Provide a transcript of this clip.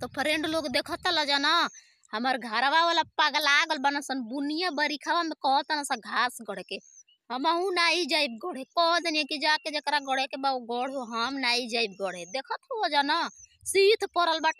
तो फ्रेंड लोग देख देखतल जना हमार घरवा वाला पागला गल बन सन बुनिया बरिखावा में कहतन सा घास गढ़ के हम हूँ नाई जाइब गढ़े कह दनिए कि जाके जरा गढ़े के बा गढ़ो हम नाई जाइब गढ़े देखत हो जना सीत पड़ल बाटे